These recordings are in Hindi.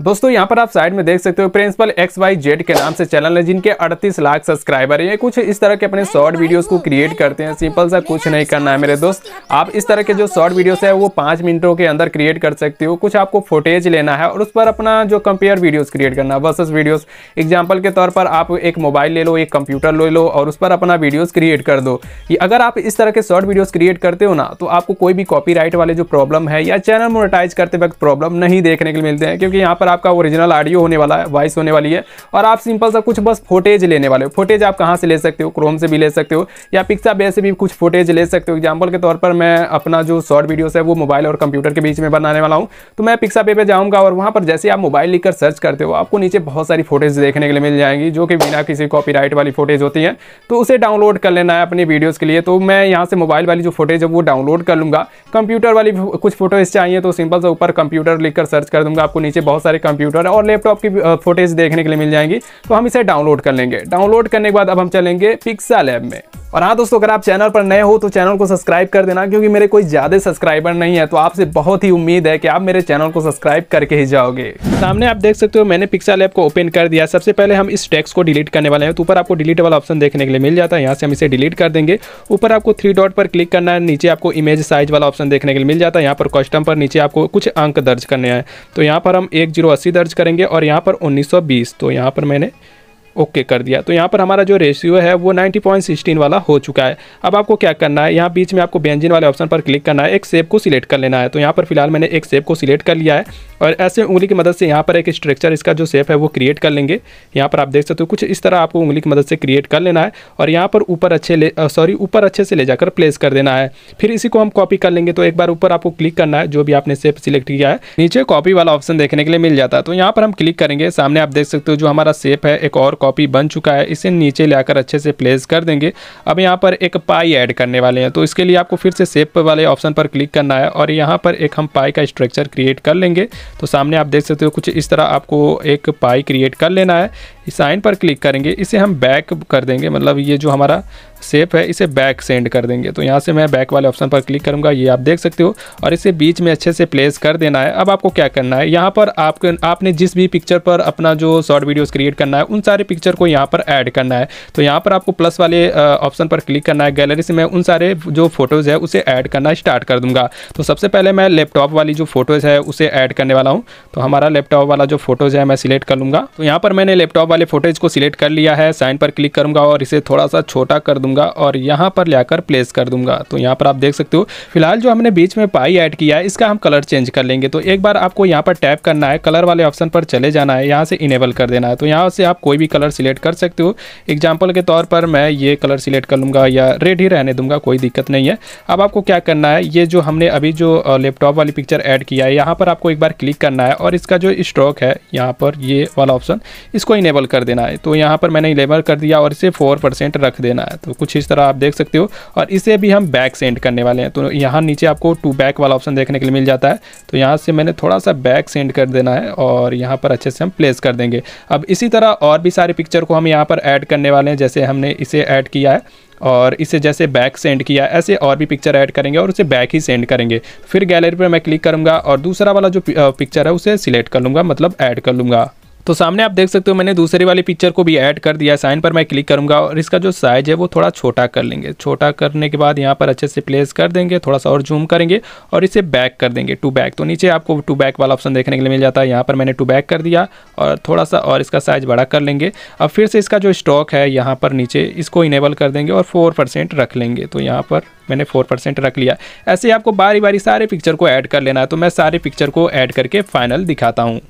दोस्तों यहाँ पर आप साइड में देख सकते हो प्रिंसिपल एक्स वाई जेड के नाम से चैनल है जिनके 38 लाख सब्सक्राइबर हैं कुछ इस तरह के अपने शॉर्ट वीडियोस को क्रिएट करते हैं सिंपल सा कुछ नहीं करना है मेरे दोस्त आप इस तरह के जो शॉर्ट वीडियोस है वो पाँच मिनटों के अंदर क्रिएट कर सकते हो कुछ आपको फोटेज लेना है और उस पर अपना जो कंपेयर वीडियोज़ क्रिएट करना है वर्सेस वीडियोज़ एग्जाम्पल के तौर पर आप एक मोबाइल ले लो एक कंप्यूटर ले लो और उस पर अपना वीडियोज़ क्रिएट कर दो अगर आप इस तरह के शॉर्ट वीडियोज़ क्रिएट करते हो ना तो आपको कोई भी कॉपी वाले जो प्रॉब्लम है या चैनल मोनिटाइज करते वक्त प्रॉब्लम नहीं देखने के लिए मिलते हैं क्योंकि यहाँ पर आपका ओरिजिनल ऑडियो होने वाला है वॉइस होने वाली है और आप सिंपल सा कुछ बस फोटेज लेने वाले हो फोटेज आप कहाँ से ले सकते हो क्रोम से भी ले सकते हो या पिक्सा बेस से भी कुछ फोटेज ले सकते हो एग्जाम्पल के तौर पर मैं अपना जो शॉर्ट वीडियोस है वो मोबाइल और कंप्यूटर के बीच में बनाने वाला हूँ तो मैं पिक्सा पे पे जाऊँगा और वहाँ पर जैसे आप मोबाइल लिखकर सर्च करते हो आपको नीचे बहुत सारी फोटेज देखने के लिए मिल जाएंगी जो कि बिना किसी कॉपी वाली फोटेज होती है तो उसे डाउनलोड कर लेना है अपनी वीडियोज़ के लिए तो मैं यहाँ से मोबाइल वाली जो फोटेज है वो डाउनलोड कर लूँगा कंप्यूटर वाली कुछ फोटोज चाहिए तो सिंपल से ऊपर कंप्यूटर लिखकर सर्च कर दूंगा आपको नीचे बहुत सारे सारे कंप्यूटर और लैपटॉप की फोटेज देखने के लिए मिल जाएंगी तो हम इसे डाउनलोड कर लेंगे डाउनलोड करने के बाद अब हम चलेंगे पिक्सा लैब में और हाँ दोस्तों अगर आप चैनल पर नए हो तो चैनल को सब्सक्राइब कर देना क्योंकि मेरे कोई ज़्यादा सब्सक्राइबर नहीं है तो आपसे बहुत ही उम्मीद है कि आप मेरे चैनल को सब्सक्राइब करके ही जाओगे सामने आप देख सकते हो मैंने पिक्सल ऐप को ओपन कर दिया सबसे पहले हम इस टैक्स को डिलीट करने वाले हैं तो ऊपर आपको डिलीट वाला ऑप्शन देखने के लिए मिल जाता है यहाँ से हम इसे डिलीट कर देंगे ऊपर आपको थ्री डॉट पर क्लिक करना है नीचे आपको इमेज साइज वाला ऑप्शन देखने के लिए मिल जाता है यहाँ पर कस्टम पर नीचे आपको कुछ अंक दर्ज करने हैं तो यहाँ पर हम एक दर्ज करेंगे और यहाँ पर उन्नीस तो यहाँ पर मैंने ओके कर दिया तो यहाँ पर हमारा जो रेशियो है वो 90.16 वाला हो चुका है अब आपको क्या करना है यहाँ बीच में आपको बेंजिन वाले ऑप्शन पर क्लिक करना है एक सेब को सिलेक्ट कर लेना है तो यहाँ पर फिलहाल मैंने एक सेब को सिलेक्ट कर लिया है और ऐसे उंगली की मदद से यहाँ पर एक स्ट्रक्चर इसका जो सेप है वो क्रिएट कर लेंगे यहाँ पर आप देख सकते हो कुछ इस तरह आपको उंगली की मदद से क्रिएट कर लेना है और यहाँ पर ऊपर अच्छे ले सॉरी ऊपर अच्छे से ले जाकर प्लेस कर देना है फिर इसी को हम कॉपी कर लेंगे तो एक बार ऊपर आपको क्लिक करना है जो भी आपने सेप सिलेक्ट किया है नीचे कॉपी वाला ऑप्शन देखने के लिए मिल जाता है तो यहाँ पर हम क्लिक करेंगे सामने आप देख सकते हो जो हमारा सेप है एक और कॉपी बन चुका है इसे नीचे लेकर अच्छे से प्लेस कर देंगे अब यहाँ पर एक पाई ऐड करने वाले हैं तो इसके लिए आपको फिर से सेप वाले ऑप्शन पर क्लिक करना है और यहाँ पर एक हम पाई का स्ट्रक्चर क्रिएट कर लेंगे तो सामने आप देख सकते हो कुछ इस तरह आपको एक पाई क्रिएट कर लेना है इस साइन पर क्लिक करेंगे इसे हम बैक कर देंगे मतलब ये जो हमारा सेप है इसे बैक सेंड कर देंगे तो यहाँ से मैं बैक वाले ऑप्शन पर क्लिक करूँगा ये आप देख सकते हो और इसे बीच में अच्छे से प्लेस कर देना है अब आपको क्या करना है यहाँ पर आपके आपने जिस भी पिक्चर पर अपना जो शॉर्ट वीडियोस क्रिएट करना है उन सारे पिक्चर को यहाँ पर ऐड करना है तो यहाँ पर आपको प्लस वाले ऑप्शन पर क्लिक करना है गैलरी से मैं उन सारे जो फोटोज़ है उसे ऐड करना स्टार्ट कर दूँगा तो सबसे पहले मैं लैपटॉप वाली जो फोटोज़ है उसे ऐड करने वाला हूँ तो हमारा लैपटॉप वाला जो फोटोज़ है मैं सिलेक्ट कर लूँगा तो यहाँ पर मैंने लैपटॉप वाले फोटेज को सिलेक्ट कर लिया है साइन पर क्लिक करूंगा और इसे थोड़ा सा छोटा कर दूंगा और यहाँ पर लाकर प्लेस कर दूंगा तो यहाँ पर आप देख सकते हो फिलहाल जो हमने बीच में पाई ऐड किया है इसका हम कलर चेंज कर लेंगे तो एक बार आपको यहाँ पर टैप करना है कलर वाले ऑप्शन पर चले जाना है यहाँ से इनेबल कर देना है तो यहाँ से आप कोई भी कलर सिलेक्ट कर सकते हो एग्जाम्पल के तौर पर मैं ये कलर सिलेक्ट कर लूँगा या रेड ही रहने दूंगा कोई दिक्कत नहीं है अब आपको क्या करना है ये जो हमने अभी जो लैपटॉप वाली पिक्चर ऐड किया है यहाँ पर आपको एक बार क्लिक करना है और इसका जो स्ट्रोक है यहाँ पर ये वाला ऑप्शन इसको इनेबल इक्वल कर देना है तो यहाँ पर मैंने इलेवन कर दिया और इसे फोर परसेंट रख देना है तो कुछ इस तरह आप देख सकते हो और इसे भी हम बैक सेंड करने वाले हैं तो यहाँ नीचे आपको टू बैक वाला ऑप्शन देखने के लिए मिल जाता है तो यहाँ से मैंने थोड़ा सा बैक सेंड कर देना है और यहाँ पर अच्छे से हम प्लेस कर देंगे अब इसी तरह और भी सारे पिक्चर को हम यहाँ पर ऐड करने वाले हैं जैसे हमने इसे ऐड किया है और इसे जैसे बैक सेंड किया ऐसे और भी पिक्चर ऐड करेंगे और उसे बैक ही सेंड करेंगे फिर गैलरी पर मैं क्लिक करूँगा और दूसरा वाला जो पिक्चर है उसे सिलेक्ट कर लूँगा मतलब ऐड कर लूँगा तो सामने आप देख सकते हो मैंने दूसरी वाली पिक्चर को भी ऐड कर दिया साइन पर मैं क्लिक करूंगा और इसका जो साइज है वो थोड़ा छोटा कर लेंगे छोटा करने के बाद यहाँ पर अच्छे से प्लेस कर देंगे थोड़ा सा और जूम करेंगे और इसे बैक कर देंगे टू बैक तो नीचे आपको टू बैक वाला ऑप्शन देखने के लिए मिल जाता है यहाँ पर मैंने टू बैक कर दिया और थोड़ा सा और इसका साइज बड़ा कर लेंगे अब फिर से इसका जो स्टॉक है यहाँ पर नीचे इसको इनेबल कर देंगे और फोर रख लेंगे तो यहाँ पर मैंने फोर परसेंट रख लिया ऐसे आपको बारी बारी सारे पिक्चर को ऐड कर लेना है तो मैं सारे पिक्चर को ऐड करके फाइनल दिखाता हूँ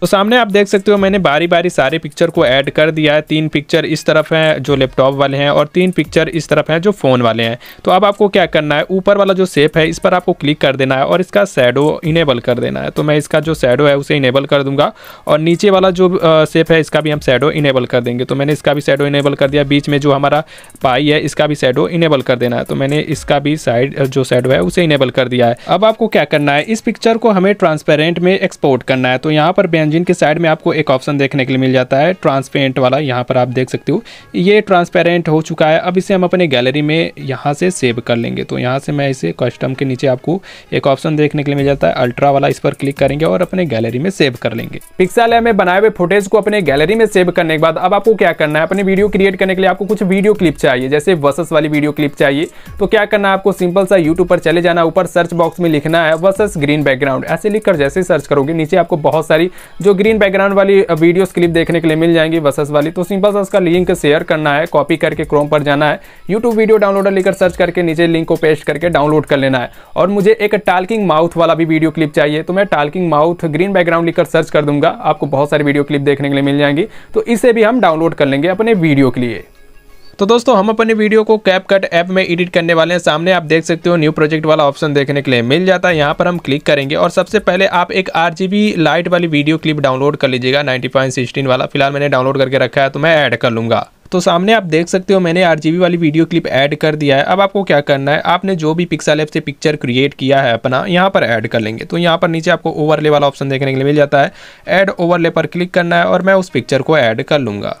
तो सामने आप देख सकते हो मैंने बारी बारी सारे पिक्चर को ऐड कर दिया है तीन पिक्चर इस तरफ हैं जो लैपटॉप वाले हैं और तीन पिक्चर इस तरफ हैं जो फ़ोन वाले हैं तो अब आपको क्या करना है ऊपर वाला जो सेप है इस पर आपको क्लिक कर देना है और इसका सैडो इनेबल कर देना है तो मैं इसका जो सैडो है उसे इनेबल कर दूंगा और नीचे वाला जो सेप है इसका भी हम सैडो इनेबल कर देंगे तो मैंने इसका भी सैडो इनेबल कर दिया बीच में जो हमारा पाई है इसका भी सैडो इनेबल कर देना है तो मैंने इसका भी साइड जो सैडो है उसे इनेबल कर दिया है अब आपको क्या करना है इस पिक्चर को हमें ट्रांसपेरेंट में एक्सपोर्ट करना है तो यहाँ पर बेंच इंजन के साइड में आपको एक ऑप्शन देखने के लिए मिल जाता है ट्रांसपेरेंट वाला यहाँ पर आप देख सकते हो ये ट्रांसपेरेंट हो चुका है अब इसे हम अपने गैलरी में यहाँ से सेव कर लेंगे तो यहाँ से मैं इसे कस्टम के नीचे आपको एक ऑप्शन देखने के लिए मिल जाता है अल्ट्रा वाला इस पर क्लिक करेंगे और अपने गैलरी में सेव कर लेंगे पिक्सल में बनाए हुए फोटेज को अपने गैलरी में सेव करने के बाद अब आपको क्या करना है अपने वीडियो क्रिएट करने के लिए आपको कुछ वीडियो क्लिप चाहिए जैसे वसस वाली वीडियो क्लिप चाहिए तो क्या करना है आपको सिंपल सा यूट्यूब पर चले जाना ऊपर सर्च बॉक्स में लिखना है वसस ग्रीन बैकग्राउंड ऐसे लिखकर जैसे सर्च करोगे नीचे आपको बहुत सारी जो ग्रीन बैकग्राउंड वाली वीडियोस क्लिप देखने के लिए मिल जाएंगी बसस वाली तो सिंपल सा उसका लिंक शेयर करना है कॉपी करके क्रोम पर जाना है यूट्यूब वीडियो डाउनलोडर लेकर सर्च करके नीचे लिंक को पेस्ट करके डाउनलोड कर लेना है और मुझे एक टालकिंग माउथ वाला भी वीडियो क्लिप चाहिए तो मैं टालकिंग माउथ ग्रीन बैकग्राउंड लिखकर सर्च कर दूंगा आपको बहुत सारी वीडियो क्लिप देखने के लिए मिल जाएंगी तो इसे भी हम डाउनलोड कर लेंगे अपने वीडियो के लिए तो दोस्तों हम अपने वीडियो को कैप कट ऐप में एडिट करने वाले हैं सामने आप देख सकते हो न्यू प्रोजेक्ट वाला ऑप्शन देखने के लिए मिल जाता है यहाँ पर हम क्लिक करेंगे और सबसे पहले आप एक आर लाइट वाली वीडियो क्लिप डाउनलोड कर लीजिएगा सिक्सटीन वाला फिलहाल मैंने डाउनलोड करके रखा है तो मैं ऐड कर लूँगा तो सामने आप देख सकते हो मैंने आर वाली वीडियो क्लिप ऐड कर दिया है अब आपको क्या करना है आपने जो भी पिक्सल ऐप से पिक्चर क्रिएट किया है अपना यहाँ पर ऐड कर लेंगे तो यहाँ पर नीचे आपको ओवरले वाला ऑप्शन देखने के लिए मिल जाता है ऐड ओवरले पर क्लिक करना है और मैं उस पिक्चर को ऐड कर लूँगा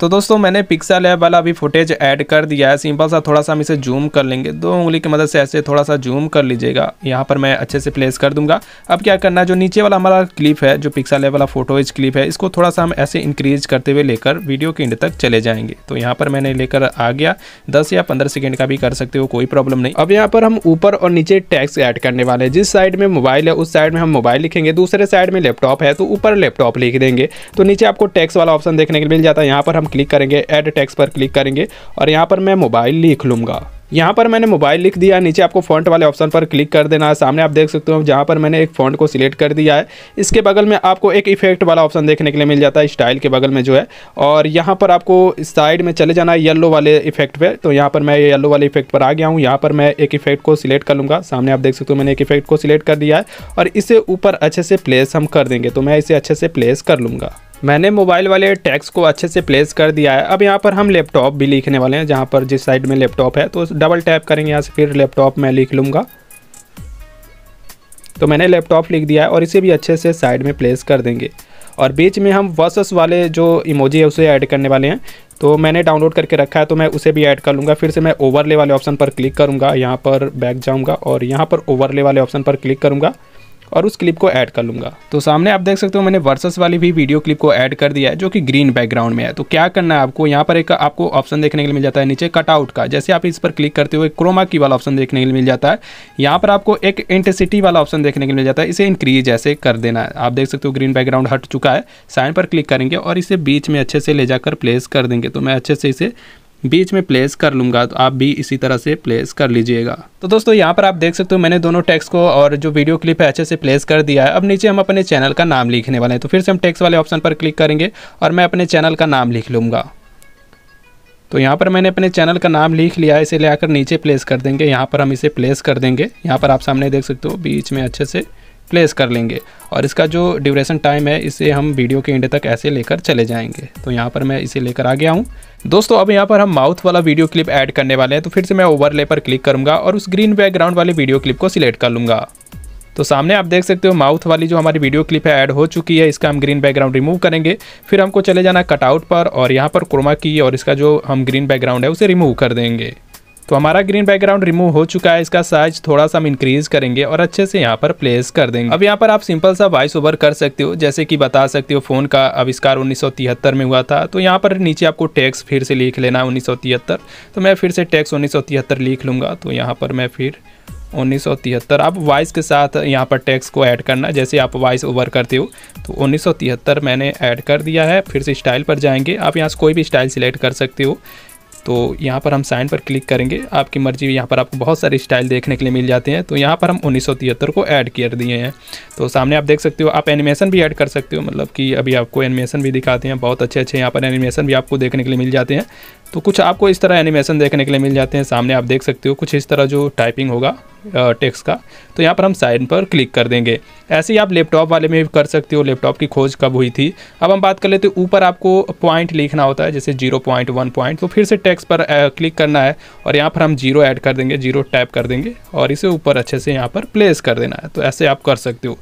तो दोस्तों मैंने पिक्सा लैब वाला अभी फुटेज ऐड कर दिया है सिंपल सा थोड़ा सा हम इसे जूम कर लेंगे दो उंगली की मदद से ऐसे थोड़ा सा जूम कर लीजिएगा यहाँ पर मैं अच्छे से प्लेस कर दूंगा अब क्या करना है जो नीचे वाला हमारा क्लिप है जो पिक्सा ऐप वाला फोटोज क्लिप है इसको थोड़ा सा हम ऐसे इंक्रीज करते हुए लेकर वीडियो के एंड तक चले जाएंगे तो यहाँ पर मैंने लेकर आ गया दस या पंद्रह सेकेंड का भी कर सकते हो कोई प्रॉब्लम नहीं अब यहाँ पर हम ऊपर और नीचे टैक्स ऐड करने वाले हैं जिस साइड में मोबाइल है उस साइड में हम मोबाइल लिखेंगे दूसरे साइड में लैपटॉप है तो ऊपर लैपटॉप लिख देंगे तो नीचे आपको टैक्स वाला ऑप्शन देखने को मिल जाता है यहाँ पर हम हम क्लिक करेंगे एड टैक्स पर क्लिक करेंगे और यहाँ पर मैं मोबाइल लिख लूँगा यहाँ पर मैंने मोबाइल लिख दिया नीचे आपको फॉन्ट वाले ऑप्शन पर क्लिक कर देना है सामने आप देख सकते हो जहाँ पर मैंने एक फॉन्ट को सिलेक्ट कर दिया है इसके बगल में आपको एक इफेक्ट वाला ऑप्शन देखने के लिए मिल जाता है स्टाइल के बगल में जो है और यहाँ पर आपको साइड में चले जाना है येल्लो वाले इफेक्ट पर तो यहाँ पर मैं येलो वाले इफेक्ट पर आ गया हूँ यहाँ पर मैं एक इफेक्ट को सिलेक्ट कर लूँगा सामने आप देख सकते हो मैंने एक इफेक्ट को सिलेक्ट कर दिया है और इसे ऊपर अच्छे से प्लेस हम कर देंगे तो मैं इसे अच्छे से प्लेस कर लूँगा मैंने मोबाइल वाले टैक्स को अच्छे से प्लेस कर दिया है अब यहाँ पर हम लैपटॉप भी लिखने वाले हैं जहाँ पर जिस साइड में लैपटॉप है तो डबल टैप करेंगे यहाँ से फिर लैपटॉप मैं लिख लूँगा तो मैंने लैपटॉप लिख दिया है और इसे भी अच्छे से साइड में प्लेस कर देंगे और बीच में हम वर्सस वाले जो इमोजी है उसे ऐड करने वाले हैं तो मैंने डाउनलोड करके रखा है तो मैं उसे भी ऐड कर लूँगा फिर से मैं ओवरले वाले ऑप्शन पर क्लिक करूँगा यहाँ पर बैक जाऊँगा और यहाँ पर ओवरले वाले ऑप्शन पर क्लिक करूँगा और उस क्लिप को ऐड कर लूँगा तो सामने आप देख सकते हो मैंने वर्सेस वाली भी वीडियो क्लिप को ऐड कर दिया है जो कि ग्रीन बैकग्राउंड में है तो क्या करना है आपको यहाँ पर एक आपको ऑप्शन देखने के लिए मिल जाता है नीचे कटआउट का जैसे आप इस पर क्लिक करते हुए क्रोमा की वाला ऑप्शन देखने के लिए मिल जाता है यहाँ पर आपको एक इंटेसिटी वाला ऑप्शन देखने के लिए मिल जाता है इसे इंक्रीज ऐसे कर देना है आप देख सकते हो ग्रीन बैकग्राउंड हट चुका है साइन पर क्लिक करेंगे और इसे बीच में अच्छे से ले जाकर प्लेस कर देंगे तो मैं अच्छे से इसे बीच में प्लेस कर लूँगा तो आप भी इसी तरह से प्लेस कर लीजिएगा तो दोस्तों यहाँ पर आप देख सकते हो मैंने दोनों टैक्स को और जो वीडियो क्लिप है अच्छे से प्लेस कर दिया है अब नीचे हम अपने चैनल का नाम लिखने वाले हैं तो फिर से हम टैक्स वाले ऑप्शन पर क्लिक करेंगे और मैं अपने चैनल का नाम लिख लूँगा तो यहाँ पर मैंने अपने चैनल का नाम लिख लिया है इसे ले आकर नीचे प्लेस कर देंगे यहाँ पर हम इसे प्लेस कर देंगे यहाँ पर आप सामने देख सकते हो बीच में अच्छे से प्लेस कर लेंगे और इसका जो ड्यूरेशन टाइम है इसे हम वीडियो के एंड तक ऐसे लेकर चले जाएंगे तो यहाँ पर मैं इसे लेकर आ गया हूँ दोस्तों अब यहाँ पर हम माउथ वाला वीडियो क्लिप ऐड करने वाले हैं तो फिर से मैं ओवरले पर क्लिक करूँगा और उस ग्रीन बैकग्राउंड वाले वीडियो क्लिप को सिलेक्ट कर लूँगा तो सामने आप देख सकते हो माउथ वाली जो हमारी वीडियो क्लिप है ऐड हो चुकी है इसका हम ग्रीन बैकग्राउंड रिमूव करेंगे फिर हमको चले जाना कटआउट पर और यहाँ पर क्रोमा की और इसका जो हम ग्रीन बैकग्राउंड है उसे रिमूव कर देंगे तो हमारा ग्रीन बैकग्राउंड रिमूव हो चुका है इसका साइज थोड़ा सा हम इंक्रीज करेंगे और अच्छे से यहाँ पर प्लेस कर देंगे अब यहाँ पर आप सिंपल सा वॉइस ओवर कर सकते हो जैसे कि बता सकते हो फोन का आविष्कार 1973 में हुआ था तो यहाँ पर नीचे आपको टैक्स फिर से लिख लेना है उन्नीस तो मैं फिर से टैक्स उन्नीस लिख लूँगा तो यहाँ पर मैं फिर उन्नीस आप वॉइस के साथ यहाँ पर टैक्स को ऐड करना जैसे आप वॉइस ओवर करते हो तो उन्नीस मैंने ऐड कर दिया है फिर से स्टाइल पर जाएंगे आप यहाँ से कोई भी स्टाइल सिलेक्ट कर सकते हो तो यहाँ पर हम साइन पर क्लिक करेंगे आपकी मर्जी यहाँ पर आपको बहुत सारे स्टाइल देखने के लिए मिल जाते हैं तो यहाँ पर हम उन्नीस को ऐड कर दिए हैं तो सामने आप देख सकते हो आप एनिमेशन भी ऐड कर सकते हो मतलब कि अभी आपको एनिमेशन भी दिखाते हैं बहुत अच्छे अच्छे यहाँ पर एनिमेशन भी आपको देखने के लिए मिल जाते हैं तो कुछ आपको इस तरह एनिमेशन देखने के लिए मिल जाते हैं सामने आप देख सकते हो कुछ इस तरह जो टाइपिंग होगा टेक्स्ट का तो यहाँ पर हम साइन पर क्लिक कर देंगे ऐसे ही आप लैपटॉप वाले में भी कर सकते हो लैपटॉप की खोज कब हुई थी अब हम बात कर लेते हैं ऊपर आपको पॉइंट लिखना होता है जैसे जीरो पॉइंट वन पॉइंट तो फिर से टैक्स पर क्लिक करना है और यहाँ पर हम जीरो ऐड कर देंगे जीरो टाइप कर देंगे और इसे ऊपर अच्छे से यहाँ पर प्लेस कर देना है तो ऐसे आप कर सकते हो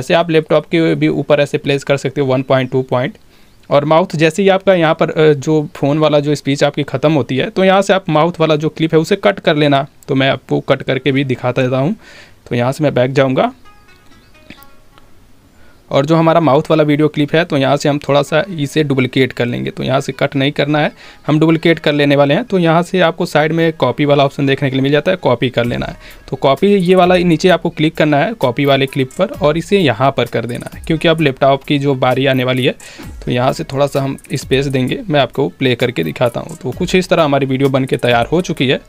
ऐसे आप लैपटॉप के भी ऊपर ऐसे प्लेस कर सकते हो वन पॉइंट टू पॉइंट और माउथ जैसे ही आपका यहाँ पर जो फ़ोन वाला जो स्पीच आपकी ख़त्म होती है तो यहाँ से आप माउथ वाला जो क्लिप है उसे कट कर लेना तो मैं आपको कट करके भी दिखाता देता हूँ तो यहाँ से मैं बैक जाऊँगा और जो हमारा माउथ वाला वीडियो क्लिप है तो यहाँ से हम थोड़ा सा इसे डुप्लिकेट कर लेंगे तो यहाँ से कट नहीं करना है हम डुप्लिकेट कर लेने वाले हैं तो यहाँ से आपको साइड में कॉपी वाला ऑप्शन देखने के लिए मिल जाता है कॉपी कर लेना है तो कॉपी ये वाला नीचे आपको क्लिक करना है कॉपी वाले क्लिप पर और इसे यहाँ पर कर देना है क्योंकि अब लैपटॉप की जो बारी आने वाली है तो यहाँ से थोड़ा सा हम स्पेस देंगे मैं आपको प्ले करके दिखाता हूँ तो कुछ इस तरह हमारी वीडियो बन के तैयार हो चुकी है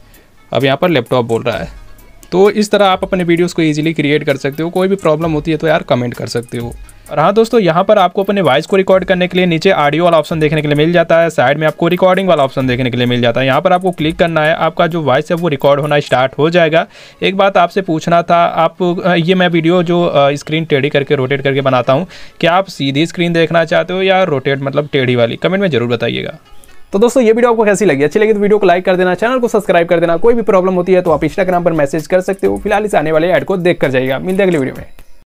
अब यहाँ पर लैपटॉप बोल रहा है तो इस तरह आप अपने वीडियोस को इजीली क्रिएट कर सकते हो कोई भी प्रॉब्लम होती है तो यार कमेंट कर सकते हो और हाँ दोस्तों यहाँ पर आपको अपने वॉइस को रिकॉर्ड करने के लिए नीचे ऑडियो वाला ऑप्शन देखने के लिए मिल जाता है साइड में आपको रिकॉर्डिंग वाला ऑप्शन देखने के लिए मिल जाता है यहाँ पर आपको क्लिक करना है आपका जो वॉइस है वो रिकॉर्ड होना स्टार्ट हो जाएगा एक बात आपसे पूछना था आप ये मैं वीडियो जो स्क्रीन टेढ़ी करके रोटेट करके बनाता हूँ क्या आप सीधी स्क्रीन देखना चाहते हो या रोटेट मतलब टेढ़ी वाली कमेंट में ज़रूर बताइएगा तो दोस्तों ये वीडियो आपको कैसी लगी अच्छी लगी तो वीडियो को लाइक कर देना चैनल को सब्सक्राइब कर देना कोई भी प्रॉब्लम होती है तो आप इंस्टाग्राम पर मैसेज कर सकते हो फिलहाल इस आने वाले ऐड को देख कर जाइएगा मिलते अगले वीडियो में